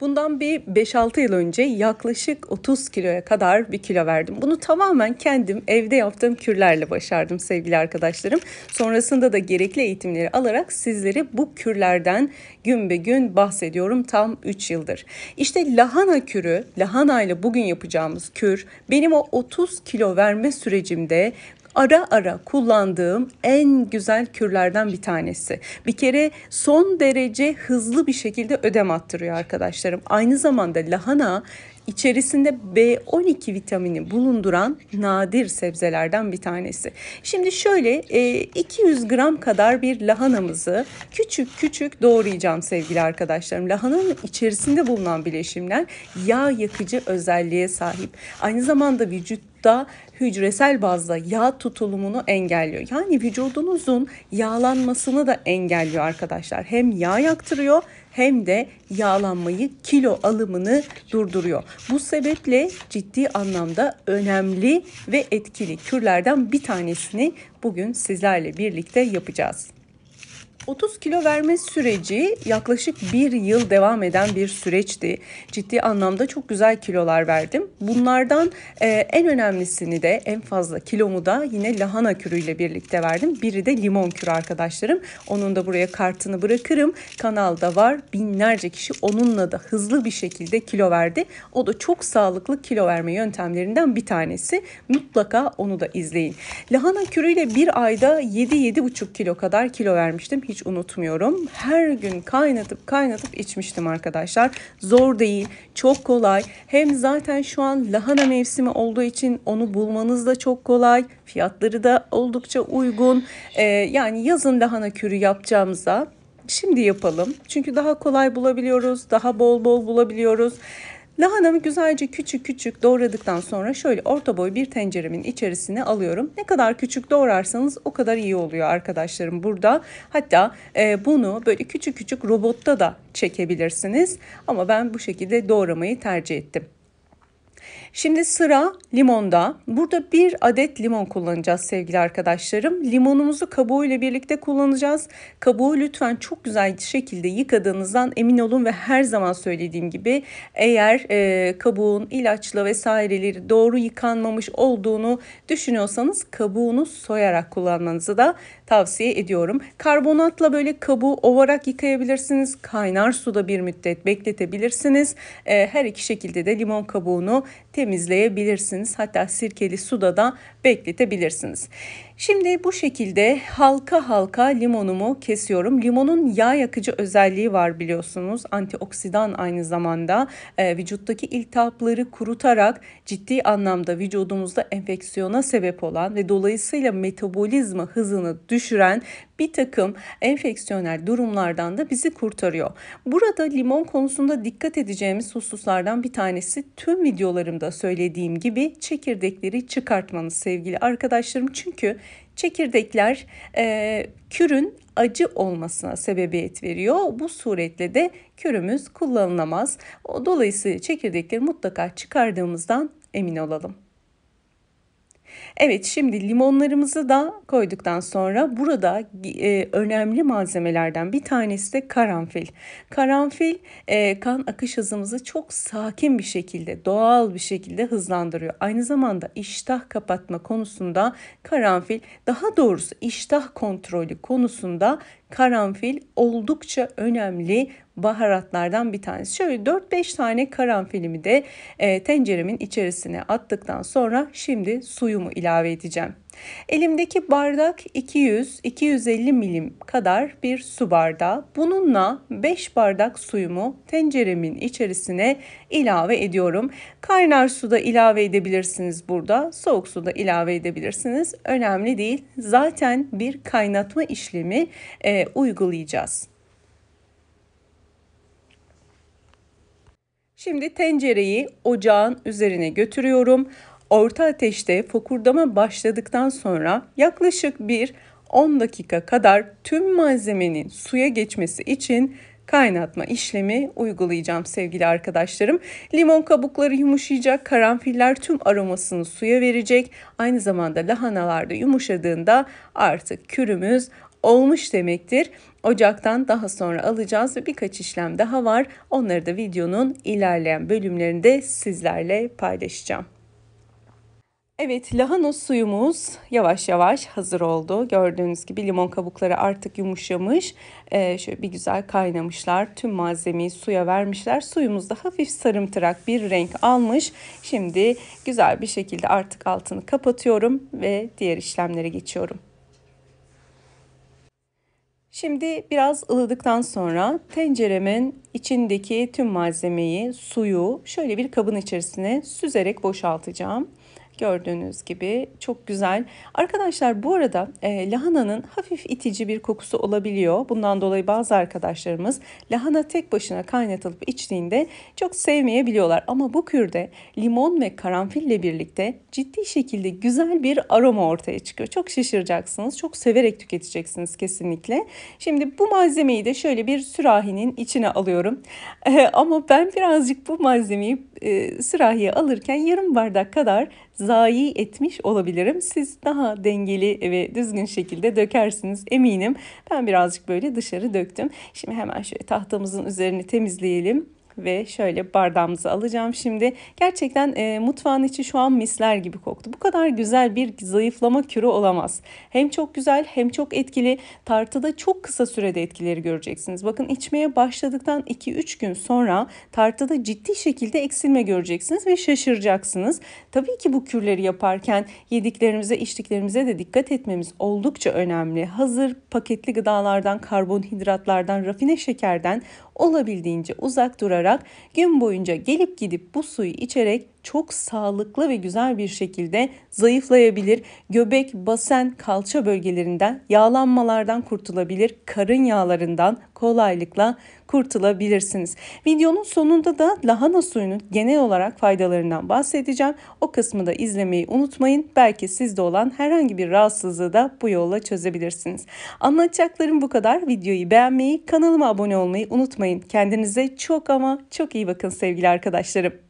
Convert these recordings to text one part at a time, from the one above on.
Bundan bir 5-6 yıl önce yaklaşık 30 kiloya kadar bir kilo verdim. Bunu tamamen kendim evde yaptığım kürlerle başardım sevgili arkadaşlarım. Sonrasında da gerekli eğitimleri alarak sizlere bu kürlerden gün be gün bahsediyorum tam 3 yıldır. İşte lahana kürü, lahana ile bugün yapacağımız kür benim o 30 kilo verme sürecimde ara ara kullandığım en güzel kürlerden bir tanesi. Bir kere son derece hızlı bir şekilde ödem attırıyor arkadaşlarım. Aynı zamanda lahana içerisinde B12 vitamini bulunduran nadir sebzelerden bir tanesi. Şimdi şöyle 200 e, gram kadar bir lahanamızı küçük küçük doğrayacağım sevgili arkadaşlarım. Lahananın içerisinde bulunan bileşimler yağ yakıcı özelliğe sahip. Aynı zamanda vücutta hücresel bazda yağ tutulumunu engelliyor. Yani vücudunuzun yağlanmasını da engelliyor arkadaşlar. Hem yağ yaktırıyor hem de yağlanmayı, kilo alımını durduruyor. Bu sebeple ciddi anlamda önemli ve etkili kürlerden bir tanesini bugün sizlerle birlikte yapacağız. 30 kilo verme süreci yaklaşık bir yıl devam eden bir süreçti. Ciddi anlamda çok güzel kilolar verdim. Bunlardan e, en önemlisini de en fazla kilomu da yine lahana kürüyle birlikte verdim. Biri de limon kürü arkadaşlarım. Onun da buraya kartını bırakırım. Kanalda var binlerce kişi onunla da hızlı bir şekilde kilo verdi. O da çok sağlıklı kilo verme yöntemlerinden bir tanesi. Mutlaka onu da izleyin. Lahana kürüyle bir ayda 7-7,5 kilo kadar kilo vermiştim hiç unutmuyorum. Her gün kaynatıp kaynatıp içmiştim arkadaşlar. Zor değil, çok kolay. Hem zaten şu an lahana mevsimi olduğu için onu bulmanız da çok kolay. Fiyatları da oldukça uygun. Ee, yani yazın lahana kürü yapacağımıza şimdi yapalım. Çünkü daha kolay bulabiliyoruz, daha bol bol bulabiliyoruz. Lahanamı güzelce küçük küçük doğradıktan sonra şöyle orta boy bir tenceremin içerisine alıyorum. Ne kadar küçük doğrarsanız o kadar iyi oluyor arkadaşlarım burada. Hatta e, bunu böyle küçük küçük robotta da çekebilirsiniz. Ama ben bu şekilde doğramayı tercih ettim. Şimdi sıra limonda. Burada bir adet limon kullanacağız sevgili arkadaşlarım. Limonumuzu kabuğuyla birlikte kullanacağız. Kabuğu lütfen çok güzel şekilde yıkadığınızdan emin olun ve her zaman söylediğim gibi eğer e, kabuğun ilaçla vesaireleri doğru yıkanmamış olduğunu düşünüyorsanız kabuğunu soyarak kullanmanızı da tavsiye ediyorum. Karbonatla böyle kabuğu ovarak yıkayabilirsiniz. Kaynar suda bir müddet bekletebilirsiniz. E, her iki şekilde de limon kabuğunu temizleyebilirsiniz. Hatta sirkeli suda da bekletebilirsiniz. Şimdi bu şekilde halka halka limonumu kesiyorum. Limonun yağ yakıcı özelliği var biliyorsunuz. Antioksidan aynı zamanda e, vücuttaki iltihapları kurutarak ciddi anlamda vücudumuzda enfeksiyona sebep olan ve dolayısıyla metabolizma hızını düşüren bir takım enfeksiyonel durumlardan da bizi kurtarıyor. Burada limon konusunda dikkat edeceğimiz hususlardan bir tanesi tüm videolarımda söylediğim gibi çekirdekleri çıkartmanız sevgili arkadaşlarım. Çünkü Çekirdekler e, kürün acı olmasına sebebiyet veriyor. Bu suretle de kürümüz kullanılamaz. Dolayısıyla çekirdekleri mutlaka çıkardığımızdan emin olalım. Evet şimdi limonlarımızı da koyduktan sonra burada e, önemli malzemelerden bir tanesi de karanfil. Karanfil e, kan akış hızımızı çok sakin bir şekilde doğal bir şekilde hızlandırıyor. Aynı zamanda iştah kapatma konusunda karanfil daha doğrusu iştah kontrolü konusunda karanfil oldukça önemli baharatlardan bir tanesi. Şöyle 4-5 tane karanfilimi de e, tenceremin içerisine attıktan sonra şimdi suyumu ilave edeceğim. Elimdeki bardak 200-250 milim kadar bir su bardağı. Bununla 5 bardak suyumu tenceremin içerisine ilave ediyorum. Kaynar suda ilave edebilirsiniz burada. Soğuk suda ilave edebilirsiniz. Önemli değil. Zaten bir kaynatma işlemi e, uygulayacağız. Şimdi tencereyi ocağın üzerine götürüyorum. Orta ateşte fokurdama başladıktan sonra yaklaşık bir 10 dakika kadar tüm malzemenin suya geçmesi için kaynatma işlemi uygulayacağım sevgili arkadaşlarım. Limon kabukları yumuşayacak, karanfiller tüm aromasını suya verecek. Aynı zamanda lahanalar da yumuşadığında artık kürümüz olmuş demektir. Ocaktan daha sonra alacağız ve birkaç işlem daha var. Onları da videonun ilerleyen bölümlerinde sizlerle paylaşacağım. Evet lahana suyumuz yavaş yavaş hazır oldu. Gördüğünüz gibi limon kabukları artık yumuşamış. Ee, şöyle bir güzel kaynamışlar. Tüm malzemeyi suya vermişler. Suyumuz da hafif sarımtırak bir renk almış. Şimdi güzel bir şekilde artık altını kapatıyorum ve diğer işlemlere geçiyorum. Şimdi biraz ılıdıktan sonra tenceremin içindeki tüm malzemeyi, suyu şöyle bir kabın içerisine süzerek boşaltacağım. Gördüğünüz gibi çok güzel. Arkadaşlar bu arada e, lahananın hafif itici bir kokusu olabiliyor. Bundan dolayı bazı arkadaşlarımız lahana tek başına kaynatılıp içtiğinde çok sevmeyebiliyorlar. Ama bu kürde limon ve karanfille birlikte ciddi şekilde güzel bir aroma ortaya çıkıyor. Çok şaşıracaksınız. Çok severek tüketeceksiniz kesinlikle. Şimdi bu malzemeyi de şöyle bir sürahinin içine alıyorum. E, ama ben birazcık bu malzemeyi e, sürahiye alırken yarım bardak kadar zayi etmiş olabilirim. Siz daha dengeli ve düzgün şekilde dökersiniz eminim. Ben birazcık böyle dışarı döktüm. Şimdi hemen şöyle tahtamızın üzerini temizleyelim ve şöyle bardağımızı alacağım şimdi. Gerçekten e, mutfağın içi şu an misler gibi koktu. Bu kadar güzel bir zayıflama kürü olamaz. Hem çok güzel hem çok etkili. Tartıda çok kısa sürede etkileri göreceksiniz. Bakın içmeye başladıktan 2-3 gün sonra tartıda ciddi şekilde eksilme göreceksiniz ve şaşıracaksınız. Tabii ki bu kürleri yaparken yediklerimize, içtiklerimize de dikkat etmemiz oldukça önemli. Hazır paketli gıdalardan, karbonhidratlardan, rafine şekerden olabildiğince uzak durarak gün boyunca gelip gidip bu suyu içerek çok sağlıklı ve güzel bir şekilde zayıflayabilir. Göbek, basen, kalça bölgelerinden yağlanmalardan kurtulabilir. Karın yağlarından kolaylıkla kurtulabilirsiniz. Videonun sonunda da lahana suyunun genel olarak faydalarından bahsedeceğim. O kısmı da izlemeyi unutmayın. Belki sizde olan herhangi bir rahatsızlığı da bu yolla çözebilirsiniz. Anlatacaklarım bu kadar. Videoyu beğenmeyi, kanalıma abone olmayı unutmayın. Kendinize çok ama çok iyi bakın sevgili arkadaşlarım.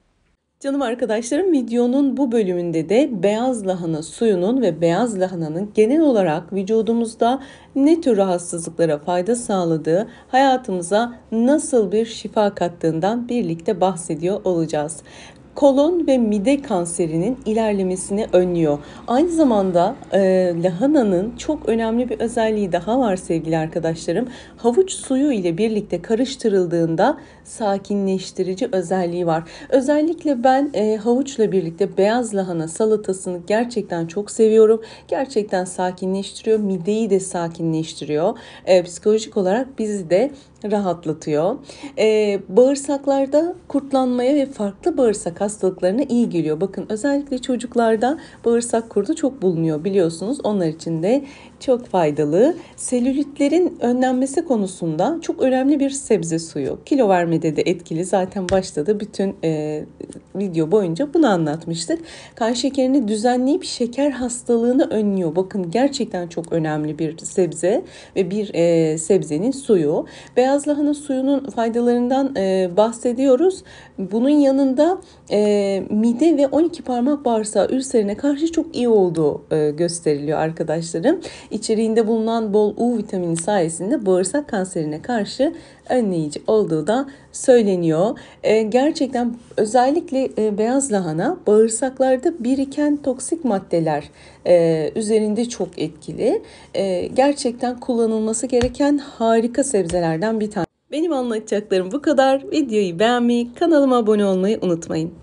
Canım arkadaşlarım videonun bu bölümünde de beyaz lahana suyunun ve beyaz lahananın genel olarak vücudumuzda ne tür rahatsızlıklara fayda sağladığı, hayatımıza nasıl bir şifa kattığından birlikte bahsediyor olacağız kolon ve mide kanserinin ilerlemesini önlüyor. Aynı zamanda e, lahananın çok önemli bir özelliği daha var sevgili arkadaşlarım. Havuç suyu ile birlikte karıştırıldığında sakinleştirici özelliği var. Özellikle ben e, havuçla birlikte beyaz lahana salatasını gerçekten çok seviyorum. Gerçekten sakinleştiriyor, mideyi de sakinleştiriyor. E, psikolojik olarak bizi de rahatlatıyor. Ee, bağırsaklarda kurtlanmaya ve farklı bağırsak hastalıklarına iyi geliyor. Bakın özellikle çocuklarda bağırsak kurdu çok bulunuyor biliyorsunuz. Onlar için de çok faydalı. Selülitlerin önlenmesi konusunda çok önemli bir sebze suyu. Kilo vermede de etkili. Zaten başta da bütün e, video boyunca bunu anlatmıştık. Kan şekerini düzenleyip şeker hastalığını önlüyor. Bakın gerçekten çok önemli bir sebze ve bir e, sebzenin suyu. Beyaz lahana suyunun faydalarından e, bahsediyoruz. Bunun yanında e, mide ve 12 parmak bağırsağı ülserine karşı çok iyi olduğu e, gösteriliyor arkadaşlarım içeriğinde bulunan bol U vitamini sayesinde bağırsak kanserine karşı önleyici olduğu da söyleniyor. E, gerçekten özellikle e, beyaz lahana bağırsaklarda biriken toksik maddeler e, üzerinde çok etkili. E, gerçekten kullanılması gereken harika sebzelerden bir tanesi. Benim anlatacaklarım bu kadar. Videoyu beğenmeyi, kanalıma abone olmayı unutmayın.